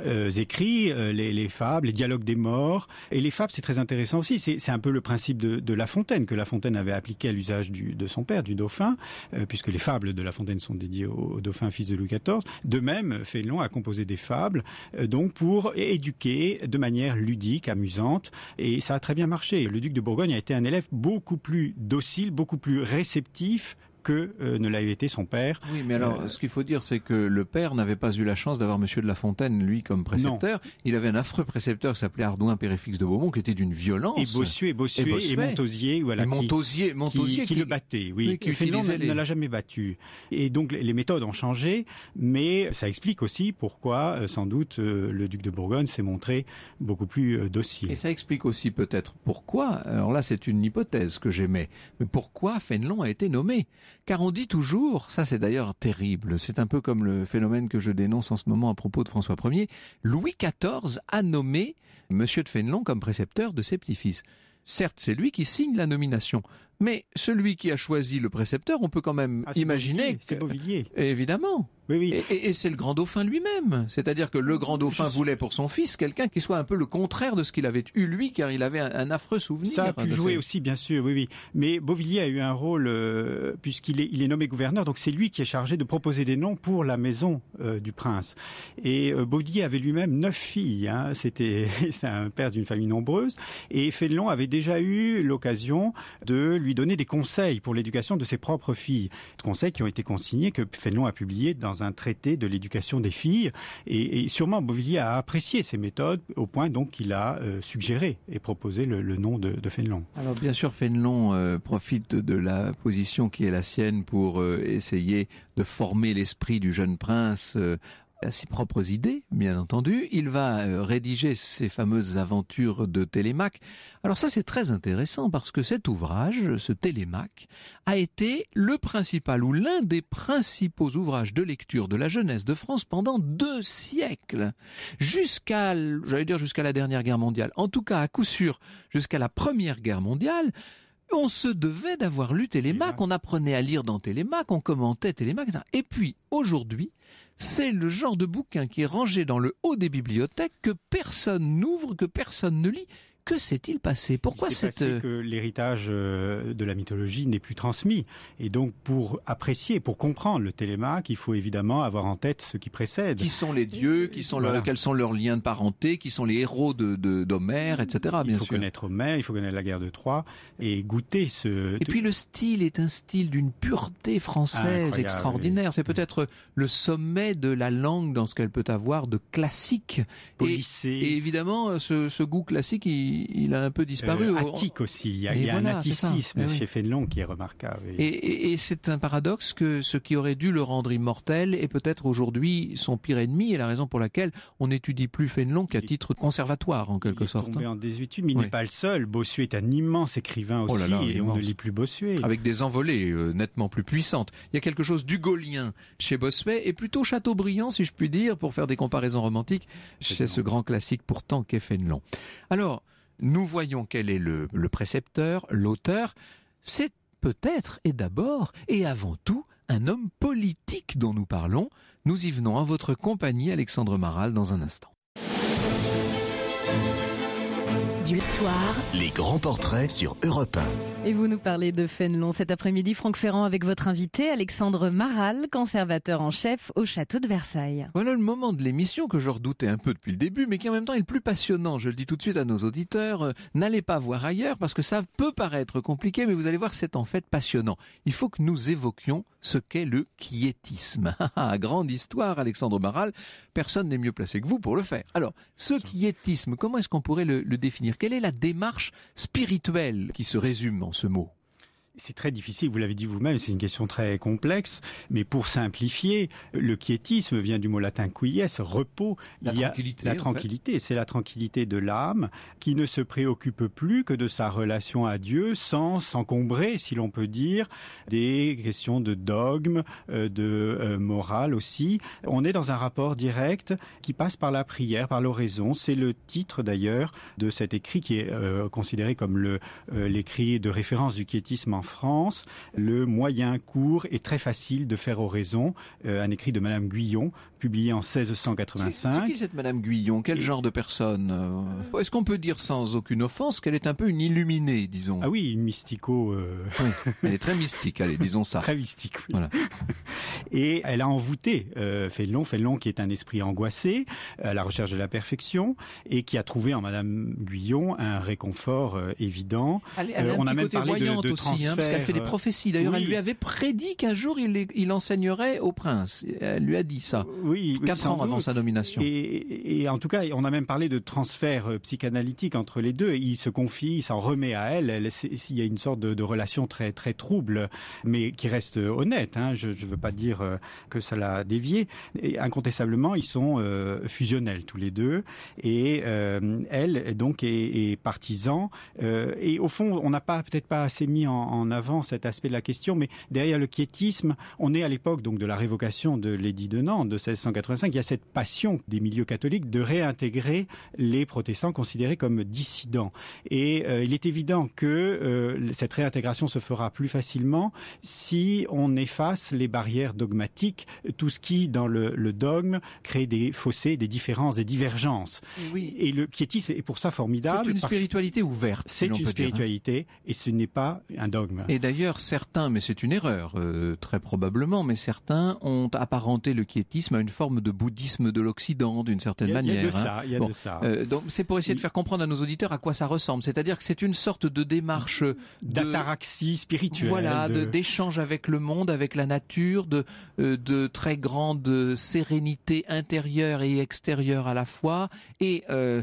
euh, écrits, les, fables, les dialogues des morts. Et les fables, c'est très intéressant aussi. C'est un peu le principe de, La Fontaine que La Fontaine avait appliqué à l'usage de son père, du dauphin, puisque les fables de La Fontaine sont dédiées au, dauphin fils de Louis XIV. De même, Fénelon a composé des fables, donc pour éduquer de manière ludique, amusante, et ça a très bien marché. Le duc de Bourgogne a été un élève beaucoup plus docile, beaucoup plus réceptif que euh, ne l'avait été son père. Oui, mais alors, euh, ce qu'il faut dire, c'est que le père n'avait pas eu la chance d'avoir Monsieur de La Fontaine, lui, comme précepteur. Il avait un affreux précepteur qui s'appelait Ardouin Péréfix de Beaumont, qui était d'une violence. Et Bossuet, Bossuet, et, et Montosier, qui, le battait, oui. oui qui ne l'a jamais battu. Et donc, les méthodes ont changé, mais ça explique aussi pourquoi, euh, sans doute, le duc de Bourgogne s'est montré beaucoup plus docile. Et ça explique aussi peut-être pourquoi, alors là, c'est une hypothèse que j'aimais, mais pourquoi Fénelon a été nommé car on dit toujours, ça c'est d'ailleurs terrible, c'est un peu comme le phénomène que je dénonce en ce moment à propos de François Ier, Louis XIV a nommé Monsieur de Fénelon comme précepteur de ses petits-fils. Certes, c'est lui qui signe la nomination, mais celui qui a choisi le précepteur, on peut quand même ah, imaginer. C'est Beauvilliers. évidemment, oui, oui. Et, c'est le grand dauphin lui-même. C'est-à-dire que le grand dauphin voulait pour son fils quelqu'un qui soit un peu le contraire de ce qu'il avait eu lui, car il avait un, affreux souvenir. Ça a pu jouer aussi, bien sûr, oui, oui. Mais Beauvillier a eu un rôle, euh, puisqu'il est, il est nommé gouverneur, donc c'est lui qui est chargé de proposer des noms pour la maison euh, du prince. Et euh, Beauvillier avait lui-même neuf filles. Hein. C'était un père d'une famille nombreuse. Et Fénelon avait déjà eu l'occasion de lui donner des conseils pour l'éducation de ses propres filles. Des conseils qui ont été consignés que Fénelon a publiés dans un traité de l'éducation des filles. Et, sûrement Bovillier a apprécié ces méthodes au point donc qu'il a euh, suggéré et proposé le, nom de, de, Fénelon. Alors bien sûr, Fénelon euh, profite de la position qui est la sienne pour euh, essayer de former l'esprit du jeune prince ses propres idées, bien entendu. Il va euh, rédiger ses fameuses aventures de Télémaque. Alors ça, c'est très intéressant parce que cet ouvrage, ce Télémaque, a été le principal ou l'un des principaux ouvrages de lecture de la jeunesse de France pendant deux siècles. Jusqu'à, j'allais dire jusqu'à la dernière guerre mondiale. En tout cas, à coup sûr, jusqu'à la première guerre mondiale, on se devait d'avoir lu Télémaque, on apprenait à lire dans Télémaque, on commentait Télémaque. Et puis, aujourd'hui, c'est le genre de bouquin qui est rangé dans le haut des bibliothèques que personne n'ouvre, que personne ne lit, que s'est-il passé Pourquoi cette euh, que l'héritage euh, de la mythologie n'est plus transmis Et donc, pour apprécier, pour comprendre le télémaque, il faut évidemment avoir en tête ce qui précède. Qui sont les dieux Qui sont quels sont leurs liens de parenté Qui sont les héros de d'Homère, etc. Bien il faut connaître Homère, il faut connaître la guerre de Troie et goûter ce. Et puis le style est un style d'une pureté française extraordinaire. C'est peut-être le sommet de la langue dans ce qu'elle peut avoir de classique. Et, évidemment, ce, goût classique, il, a un peu disparu. Euh, attique aussi, il y a, un atticisme eh chez Fénelon qui est remarquable. Et, c'est un paradoxe que ce qui aurait dû le rendre immortel est peut-être aujourd'hui son pire ennemi et la raison pour laquelle on n'étudie plus Fénelon qu'à titre conservatoire en quelque il est sorte. Tombé hein. en désuétude, mais il n'est pas le seul. Bossuet est un immense écrivain oh aussi et on ne lit plus Bossuet. Avec des envolées euh, nettement plus puissantes. Il y a quelque chose d'hugolien chez Bossuet et plutôt Chateaubriand si je puis dire pour faire des comparaisons romantiques chez ce grand classique pourtant qu'est Fénelon. Alors, nous voyons quel est le, précepteur, l'auteur. C'est peut-être et d'abord et avant tout un homme politique dont nous parlons. Nous y venons en votre compagnie, Alexandre Maral, dans un instant. Les grands portraits sur Europe 1. Et vous nous parlez de Fénelon cet après-midi, Franck Ferrand avec votre invité Alexandre Maral, conservateur en chef au château de Versailles. Voilà le moment de l'émission que je redoutais un peu depuis le début, mais qui en même temps est le plus passionnant. Je le dis tout de suite à nos auditeurs, euh, n'allez pas voir ailleurs parce que ça peut paraître compliqué, mais vous allez voir, c'est en fait passionnant. Il faut que nous évoquions ce qu'est le quiétisme. Ah, ah, grande histoire, Alexandre Maral. Personne n'est mieux placé que vous pour le faire. Alors, ce quiétisme, comment est-ce qu'on pourrait le définir quelle est la démarche spirituelle qui se résume en ce mot c'est très difficile, vous l'avez dit vous-même, c'est une question très complexe, mais pour simplifier, le quiétisme vient du mot latin quies, repos. La il y a la tranquillité, c'est la tranquillité de l'âme qui ne se préoccupe plus que de sa relation à Dieu sans s'encombrer, si l'on peut dire, des questions de dogme, euh, de euh, morale aussi. On est dans un rapport direct qui passe par la prière, par l'oraison. C'est le titre d'ailleurs de cet écrit qui est euh, considéré comme l'écrit de référence du quiétisme en France, le moyen court et très facile de faire oraison, raisons. Euh, un écrit de Madame Guyon publié en 1685. C'est qui cette Madame Guyon Quel genre de personne euh Est-ce qu'on peut dire sans aucune offense qu'elle est un peu une illuminée, disons Ah oui, une mystico. Euh. elle est très mystique, allez, disons ça. Très mystique. Et elle a envoûté euh, Fénelon, Fénelon qui est un esprit angoissé à la recherche de la perfection et qui a trouvé en Madame Guyon un réconfort euh, évident. Elle, a on a même parlé de, aussi, hein, parce qu'elle fait des prophéties. D'ailleurs, elle lui avait prédit qu'un jour il, il enseignerait au prince. Elle lui a dit ça oui, quatre ans avant sa nomination. Et, en tout cas, on a même parlé de transfert euh, psychanalytique entre les deux. Il se confie, il s'en remet à elle. il y a une sorte de, relation très très trouble, mais qui reste honnête. Hein. Je ne veux pas dire euh, que ça l'a dévié. incontestablement, ils sont euh, fusionnels tous les deux. Et elle, donc, est, partisan. et au fond, on n'a pas peut-être pas assez mis en, avant cet aspect de la question, mais derrière le quiétisme, on est à l'époque donc de la révocation de l'édit de Nantes de 16 il y a cette passion des milieux catholiques de réintégrer les protestants considérés comme dissidents. Et euh, il est évident que euh, cette réintégration se fera plus facilement si on efface les barrières dogmatiques, tout ce qui, dans le, dogme, crée des fossés, des différences, des divergences. Oui. Et le quiétisme est pour ça formidable. C'est une spiritualité ouverte. C'est une hein. spiritualité et ce n'est pas un dogme. Et d'ailleurs, certains, mais c'est une erreur, euh, très probablement, mais certains ont apparenté le quiétisme à une une forme de bouddhisme de l'Occident, d'une certaine manière. Il y a de ça, euh, donc c'est pour essayer de faire comprendre à nos auditeurs à quoi ça ressemble. C'est-à-dire que c'est une sorte de démarche d'ataraxie spirituelle. Voilà, d'échange avec le monde, avec la nature, de, euh, de très grande sérénité intérieure et extérieure à la fois. Et euh,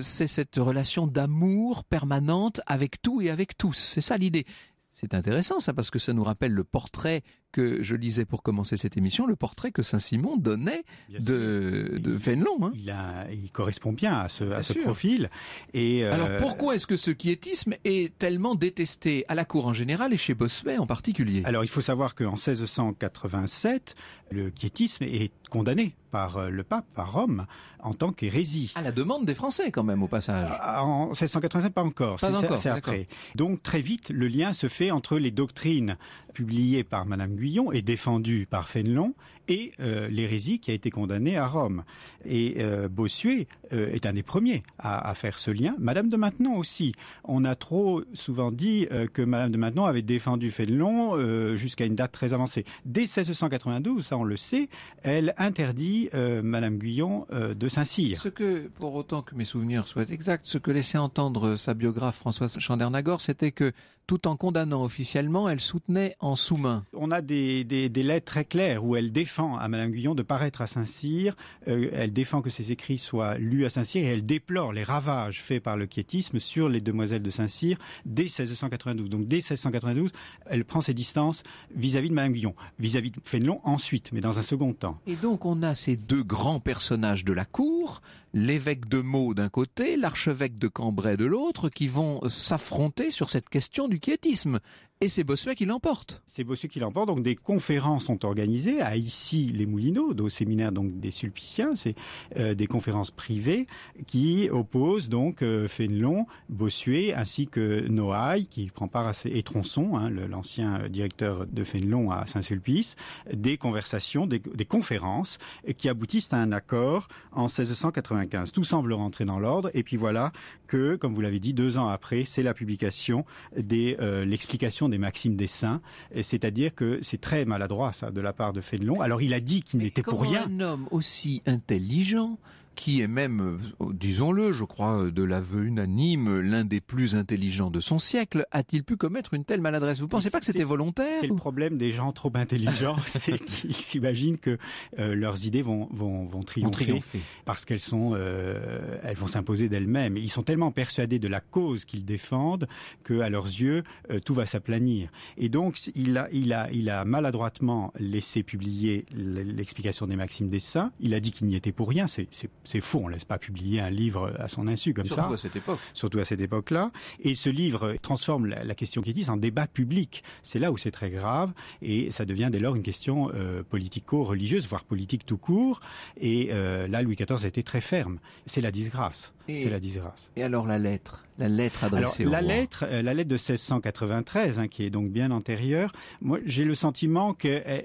c'est cette relation d'amour permanente avec tout et avec tous. C'est ça l'idée. C'est intéressant ça parce que ça nous rappelle le portrait que je lisais pour commencer cette émission, le portrait que Saint-Simon donnait de, de Fénelon. Hein. Il, correspond bien à ce, profil. Et euh, Alors pourquoi est-ce que ce quiétisme est tellement détesté à la cour en général et chez Bossuet en particulier Alors il faut savoir qu'en 1687, le quiétisme est condamné par euh, le pape, par Rome, en tant qu'hérésie. À la demande des Français, quand même, au passage. Ah, en 1687, pas encore. Pas encore. C'est après. Donc, très vite, le lien se fait entre les doctrines publié par Madame Guyon et défendu par Fénelon, et euh, l'hérésie qui a été condamnée à Rome. Et euh, Bossuet euh, est un des premiers à, faire ce lien. Madame de Maintenon aussi. On a trop souvent dit que Madame de Maintenon avait défendu Fénelon jusqu'à une date très avancée. Dès 1692, ça on le sait, elle interdit Madame Guyon de saint Ce que, pour autant que mes souvenirs soient exacts, ce que laissait entendre sa biographe Françoise Chandernagor, c'était que tout en condamnant officiellement, elle soutenait en sous-main. On a des, lettres très claires où elle défend à Madame Guyon de paraître à Saint-Cyr. Euh, elle défend que ses écrits soient lus à Saint-Cyr et elle déplore les ravages faits par le quiétisme sur les demoiselles de Saint-Cyr dès 1692. Donc dès 1692, elle prend ses distances vis-à-vis de Madame Guyon, vis-à-vis -vis de Fénelon ensuite, mais dans un second temps. Et donc on a ces deux grands personnages de la cour, l'évêque de Meaux d'un côté, l'archevêque de Cambrai de l'autre, qui vont s'affronter sur cette question du quiétisme. Et c'est Bossuet qui l'emporte. C'est Bossuet qui l'emporte. Donc des conférences sont organisées à ici les Moulineaux, au séminaire donc des Sulpiciens. C'est euh, des conférences privées qui opposent donc euh, Fénelon, Bossuet ainsi que Noailles qui prend part à ces et hein, l'ancien euh, directeur de Fénelon à Saint-Sulpice, des conversations, des, conférences qui aboutissent à un accord en 1695. Tout semble rentrer dans l'ordre et puis voilà que, comme vous l'avez dit, deux ans après, c'est la publication des l'explication des Maximes des Saints, c'est-à-dire que c'est très maladroit ça de la part de Fénelon. Alors il a dit qu'il n'était pour rien. un homme aussi intelligent qui est même, euh, disons-le, je crois, euh, de l'aveu unanime, l'un des plus intelligents de son siècle, a-t-il pu commettre une telle maladresse Vous pensez pas que c'était volontaire C'est le problème des gens trop intelligents, c'est qu'ils s'imaginent que euh, leurs idées vont vont, triompher, parce qu'elles sont elles vont s'imposer d'elles-mêmes. Ils sont tellement persuadés de la cause qu'ils défendent que à leurs yeux tout va s'aplanir. Et donc il a il a il a maladroitement laissé publier l'explication des maximes des saints. Il a dit qu'il n'y était pour rien. C'est c'est faux, on laisse pas publier un livre à son insu comme ça. Surtout à cette époque. Surtout à cette époque-là. Et ce livre transforme la, question question disent en débat public. C'est là où c'est très grave et ça devient dès lors une question euh, politico-religieuse, voire politique tout court. Et euh, là, Louis XIV a été très ferme. C'est la disgrâce. C'est la disgrâce. Et alors la lettre la lettre adressée Alors, la lettre, euh, la lettre de 1693, hein, qui est donc bien antérieure. Moi, j'ai le sentiment que euh,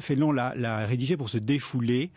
Félon l'a rédigée pour se défouler,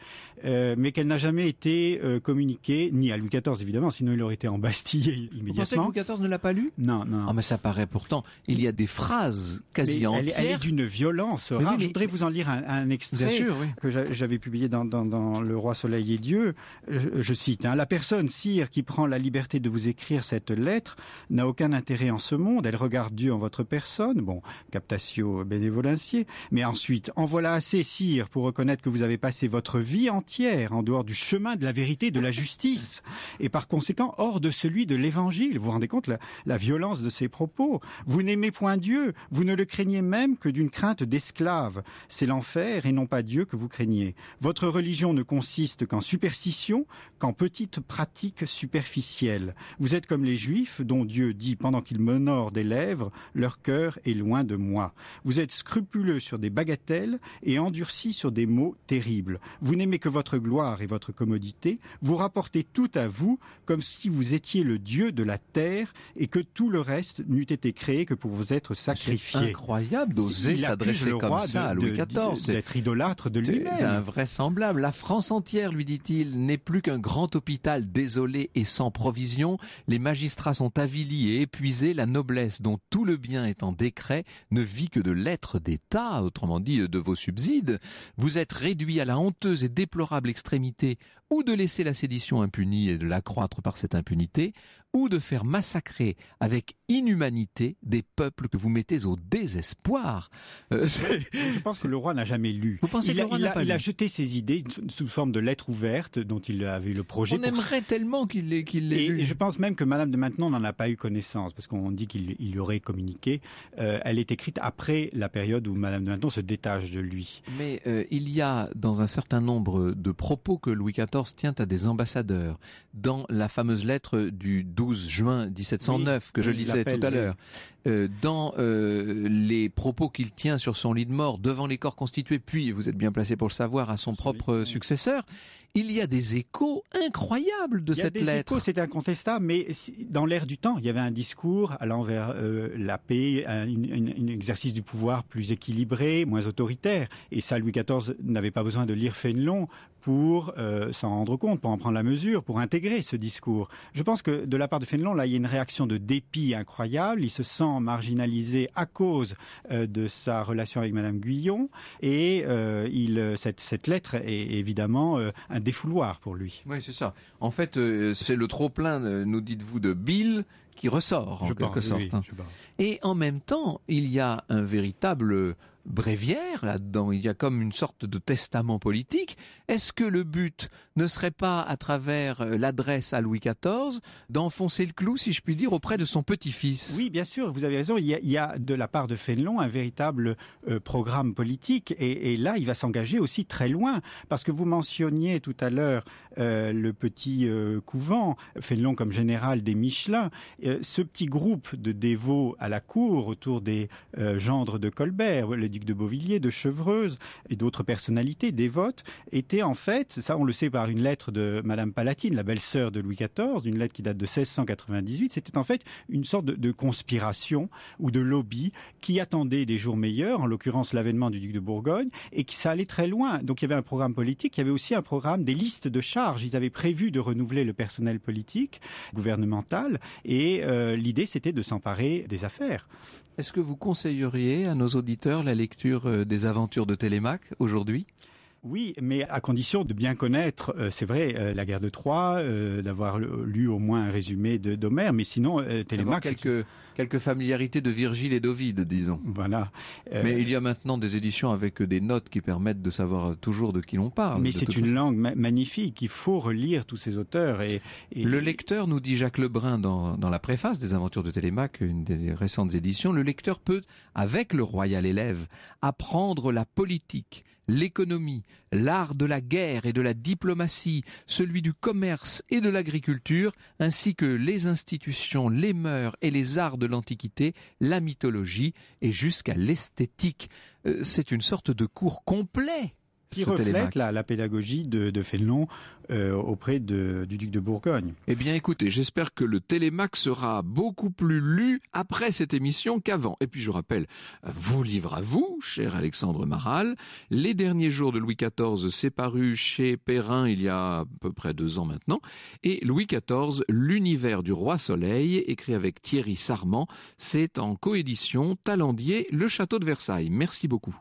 mais qu'elle n'a jamais été euh, communiqué, ni à Louis XIV évidemment, sinon il aurait été embastillé immédiatement. Vous que Louis XIV ne l'a pas lu Non, non. Ah, mais ça paraît pourtant. Il y a des phrases quasi entières. Elle, est d'une violence Je voudrais vous en lire un, extrait que j'avais publié dans, Le Roi Soleil et Dieu. Je, cite, hein, La personne, sire, qui prend la liberté de vous écrire cette lettre n'a aucun intérêt en ce monde. Elle regarde Dieu en votre personne. Bon, captatio bénévolencier. Mais ensuite, en voilà assez, sire, pour reconnaître que vous avez passé votre vie entière en dehors du chemin de la vérité de la justice et par conséquent hors de celui de l'évangile. Vous rendez compte la, violence de ses propos Vous n'aimez point Dieu, vous ne le craignez même que d'une crainte d'esclave. C'est l'enfer et non pas Dieu que vous craignez. Votre religion ne consiste qu'en superstition, qu'en petites pratiques superficielles. Vous êtes comme les Juifs dont Dieu dit pendant qu'il m'honore des lèvres, leur cœur est loin de moi. Vous êtes scrupuleux sur des bagatelles et endurcis sur des mots terribles. Vous n'aimez que votre gloire et votre commodité, vous rapportez tout à vous, comme si vous étiez le Dieu de la terre et que tout le reste n'eût été créé que pour vous être sacrifié. C'est incroyable d'oser s'adresser comme ça à Louis XIV. D'être idolâtre de C'est invraisemblable. La France entière, lui dit-il, n'est plus qu'un grand hôpital désolé et sans provision. Les magistrats sont avilis et épuisés. La noblesse, dont tout le bien est en décret, ne vit que de l'être d'État, autrement dit de vos subsides. Vous êtes réduit à la honteuse et déplorable extrémité ou de laisser la sédition impunie et de l'accroître par cette impunité, ou de faire massacrer avec inhumanité des peuples que vous mettez au désespoir. Euh, je pense que le roi n'a jamais lu. Vous pensez que a, le roi il a, jeté ses idées sous forme de lettres ouvertes dont il avait le projet. On aimerait tellement qu'il l'ait qu'il lu. et je pense même que Madame de Maintenon n'en a pas eu connaissance parce qu'on dit qu'il lui aurait communiqué. Euh, elle est écrite après la période où Madame de Maintenon se détache de lui. Mais euh, il y a dans un certain nombre de propos que Louis XIV tient à des ambassadeurs, dans la fameuse lettre du 12 juin 1709 que je lisais tout à l'heure, euh, dans euh, les propos qu'il tient sur son lit de mort devant les corps constitués, puis vous êtes bien placé pour le savoir à son propre successeur, il y a des échos incroyables de cette lettre. Il échos, c'est incontestable, mais dans l'ère du temps, il y avait un discours allant vers euh, la paix, un, exercice du pouvoir plus équilibré, moins autoritaire. Et ça, Louis XIV n'avait pas besoin de lire Fénelon pour euh, s'en rendre compte, pour en prendre la mesure, pour intégrer ce discours. Je pense que de la part de Fénelon, là, il y a une réaction de dépit incroyable. Il se sent marginalisé à cause euh, de sa relation avec Madame Guyon, et euh, cette, lettre est évidemment un défouloir pour lui. Oui, c'est ça. En fait, c'est le trop plein, nous dites-vous, de Bill qui ressort je pense, sorte. Oui, Et en même temps, il y a un véritable bréviaire là-dedans, il y a comme une sorte de testament politique. Est-ce que le but ne serait pas, à travers euh, l'adresse à Louis XIV, d'enfoncer le clou, si je puis dire, auprès de son petit-fils Oui, bien sûr, vous avez raison. Il y, a, de la part de Fénelon un véritable euh, programme politique, et, là, il va s'engager aussi très loin, parce que vous mentionniez tout à l'heure euh, le petit couvent, Fénelon comme général des Michelin, ce petit groupe de dévots à la cour autour des gendres de Colbert, le duc de Beauvilliers, de Chevreuse et d'autres personnalités dévotes étaient en fait, ça on le sait par une lettre de Madame Palatine, la belle-sœur de Louis XIV, une lettre qui date de 1698, c'était en fait une sorte de, conspiration ou de lobby qui attendait des jours meilleurs, en l'occurrence l'avènement du duc de Bourgogne, et qui ça allait très loin. Donc il y avait un programme politique, il y avait aussi un programme des listes de charges. Ils avaient prévu de renouveler le personnel politique, gouvernemental, et euh, l'idée c'était de s'emparer des affaires. Est-ce que vous conseilleriez à nos auditeurs la lecture euh, des aventures de Télémaque aujourd'hui oui, mais à condition de bien connaître, euh, c'est vrai, euh, la guerre de Troie, euh, d'avoir lu au moins un résumé d'Homère, mais sinon, Télémaque... Quelques, quelques familiarités de Virgile et d'Ovide, disons. Voilà. mais il y a maintenant des éditions avec des notes qui permettent de savoir toujours de qui l'on parle. Mais c'est une langue magnifique, il faut relire tous ces auteurs. Et, Le lecteur, nous dit Jacques Lebrun dans, dans la préface des Aventures de Télémaque, une des récentes éditions, le lecteur peut, avec le royal élève, apprendre la politique, l'économie, l'art de la guerre et de la diplomatie, celui du commerce et de l'agriculture, ainsi que les institutions, les mœurs et les arts de l'Antiquité, la mythologie et jusqu'à l'esthétique. Euh, c'est une sorte de cours complet qui reflète la, pédagogie de, Fénelon euh, auprès du duc de Bourgogne. Eh bien écoutez, j'espère que le Télémac sera beaucoup plus lu après cette émission qu'avant. Et puis je rappelle vous livres à vous, cher Alexandre Maral. Les derniers jours de Louis XIV s'est paru chez Perrin il y a à peu près deux ans maintenant. Et Louis XIV, l'univers du roi soleil, écrit avec Thierry Sarment, c'est en coédition Talendier, le château de Versailles. Merci beaucoup.